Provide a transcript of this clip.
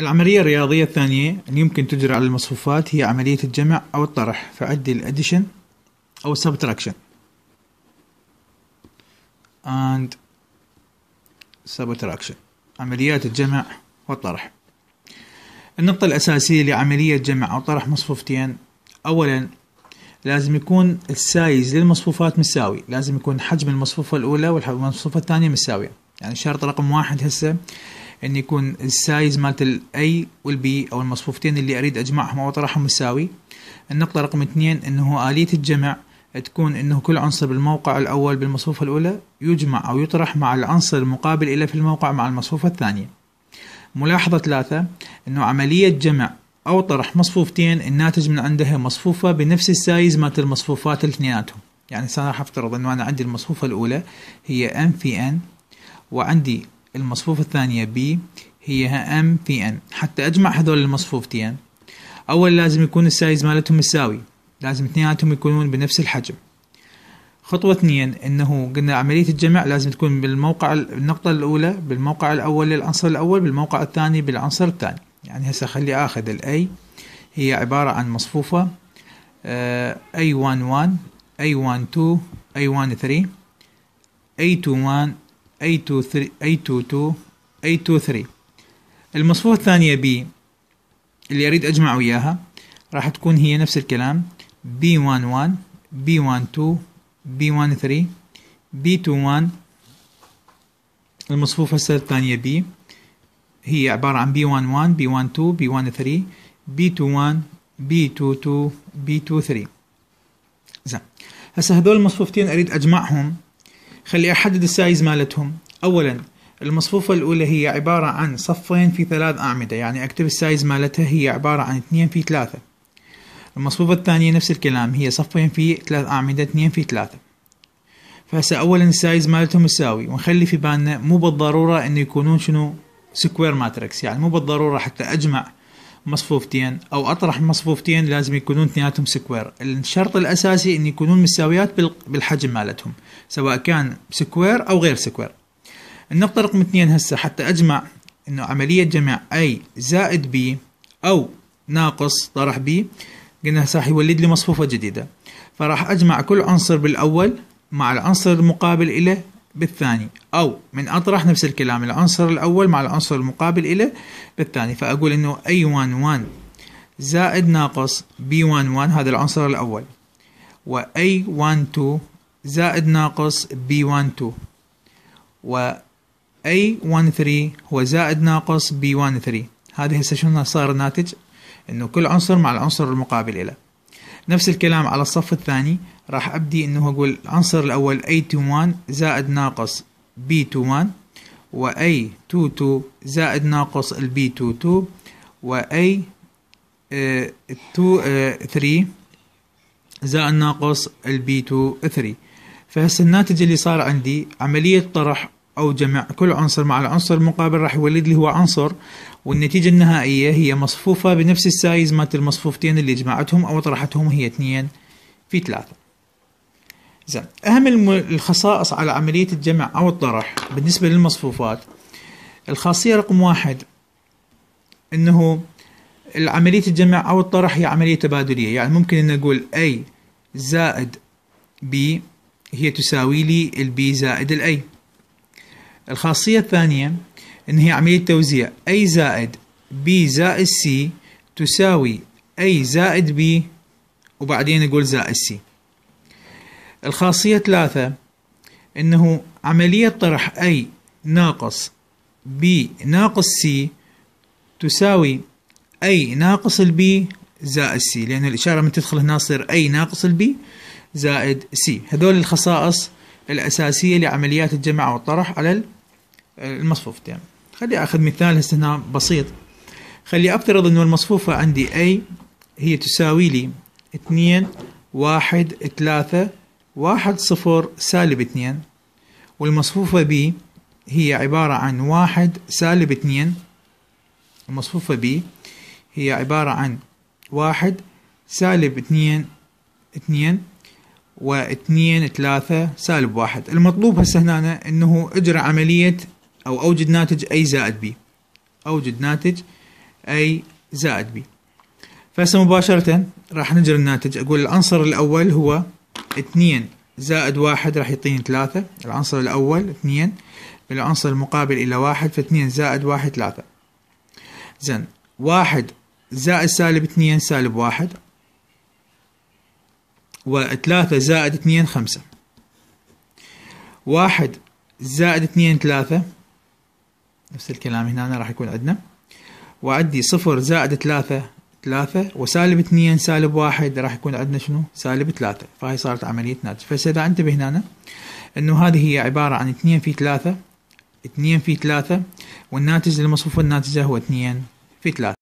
العملية الرياضية الثانية اللي يمكن تجرى على المصفوفات هي عملية الجمع أو الطرح فعدي الأديشن أو subtraction and subtraction عمليات الجمع والطرح النقطة الأساسية لعملية جمع أو طرح مصفوفتين أولا لازم يكون السايز للمصفوفات مساوي لازم يكون حجم المصفوفة الأولى والمصفوفة الثانية مساوية يعني شرط رقم واحد هسه ان يكون السايز مالت الاي والبي او المصفوفتين اللي اريد اجمعهم او اطرحهم مساوي النقطه رقم اثنين انه اليه الجمع تكون انه كل عنصر بالموقع الاول بالمصفوفه الاولى يجمع او يطرح مع العنصر المقابل له في الموقع مع المصفوفه الثانيه ملاحظه ثلاثه انه عمليه جمع او طرح مصفوفتين الناتج من عندها مصفوفه بنفس السايز مالت المصفوفات الاثنيناتهم يعني راح افترض انه انا عندي المصفوفه الاولى هي ام في ان وعندي المصفوفة الثانية B هي M في N حتى أجمع هذول المصفوفتين أول لازم يكون السايز مالتهم مساوي لازم اثنيناتهم يكونون بنفس الحجم خطوة اثنين انه قلنا عملية الجمع لازم تكون بالموقع النقطة الأولى بالموقع الأول للعنصر الأول بالموقع الثاني بالعنصر الثاني يعني هسه خلي اخذ الاي هي عبارة عن مصفوفه اي آه A11 A12 A13 A21 A2-3 A2-3 822 823 المصفوفة الثانية B اللي أريد أجمع وياها راح تكون هي نفس الكلام B11 B12 B13 B21 المصفوفة الثانية B هي عبارة عن B11 B12 B13 B21 B22 B23 زين هسه هذول المصفوفتين أريد أجمعهم خلي أحدد السايز مالتهم أولا المصفوفة الأولى هي عبارة عن صفين في ثلاث أعمدة يعني أكتب السايز مالتها هي عبارة عن اثنين في ثلاثة المصفوفة الثانية نفس الكلام هي صفين في ثلاث أعمدة اثنين في ثلاثة فهسه أولا السايز مالتهم مساوي ونخلي في بالنا مو بالضرورة إنه يكونون شنو سكوير ماتريكس يعني مو بالضرورة حتى أجمع مصفوفتين او اطرح مصفوفتين لازم يكونون اثنيناتهم سكوير الشرط الاساسي ان يكونون مساويات بالحجم مالتهم سواء كان سكوير او غير سكوير النقطه رقم اثنين هسه حتى اجمع انه عمليه جمع اي زائد بي او ناقص طرح بي قلنا راح يولد لي مصفوفه جديده فراح اجمع كل عنصر بالاول مع العنصر المقابل له بالثاني أو من أطرح نفس الكلام العنصر الأول مع العنصر المقابل إله بالثاني فأقول إنه A11 زائد ناقص B11 هذا العنصر الأول و A12 زائد ناقص B12 و A13 هو زائد ناقص B13 هذه هسه شنو صار الناتج إنه كل عنصر مع العنصر المقابل إله نفس الكلام على الصف الثاني راح ابدي انه اقول العنصر الاول A21 زائد ناقص B21 و A22 زائد ناقص ال B22 و A 3 آه، زائد ناقص ال B2 فهسه الناتج اللي صار عندي عملية طرح أو جمع كل عنصر مع العنصر المقابل راح يولد لي هو عنصر والنتيجة النهائية هي مصفوفة بنفس السايز مات المصفوفتين اللي جمعتهم أو طرحتهم هي 2 في 3 زين أهم الخصائص على عملية الجمع أو الطرح بالنسبة للمصفوفات الخاصية رقم واحد أنه عملية الجمع أو الطرح هي عملية تبادلية يعني ممكن أن نقول A زائد B هي تساوي لي البي زائد الاي الخاصية الثانية أن هي عملية توزيع A زائد B زائد C تساوي A زائد B وبعدين نقول زائد C الخاصية ثلاثة أنه عملية طرح أي ناقص B ناقص سي تساوي أي ناقص البي زائد سي لأن الإشارة من تدخل هنا تصير أي ناقص البي زائد سي هذول الخصائص الأساسية لعمليات الجمع والطرح على المصفوفتين يعني خلي أخذ مثال هسه هنا بسيط خلي أفترض أنه المصفوفة عندي A هي تساوي لي 2 1 3 واحد صفر سالب اثنين والمصفوفة ب هي عبارة عن واحد سالب اثنين المصفوفة ب هي عبارة عن واحد سالب اثنين اثنين واثنين ثلاثة سالب واحد المطلوب هسه هنا انه اجرى عملية او اوجد ناتج اي زائد بي اوجد ناتج اي زائد بي فهسه مباشرة راح نجري الناتج اقول العنصر الاول هو 2 زائد واحد راح يعطيني ثلاثة العنصر الأول اثنين العنصر المقابل إلى واحد فاثنين زائد واحد ثلاثة زين واحد زائد سالب اثنين سالب واحد وثلاثة زائد اثنين خمسة واحد زائد اثنين ثلاثة نفس الكلام هنا راح يكون عندنا وعندي صفر زائد ثلاثة ثلاثة وسالب اثنين سالب واحد راح يكون عندنا شنو سالب ثلاثة فهي صارت عملية ناتج فإذا انتبه هنا أنه هذه هي عبارة عن اثنين في ثلاثة اثنين في ثلاثة والناتج للمصفوفة الناتجة هو اثنين في ثلاثة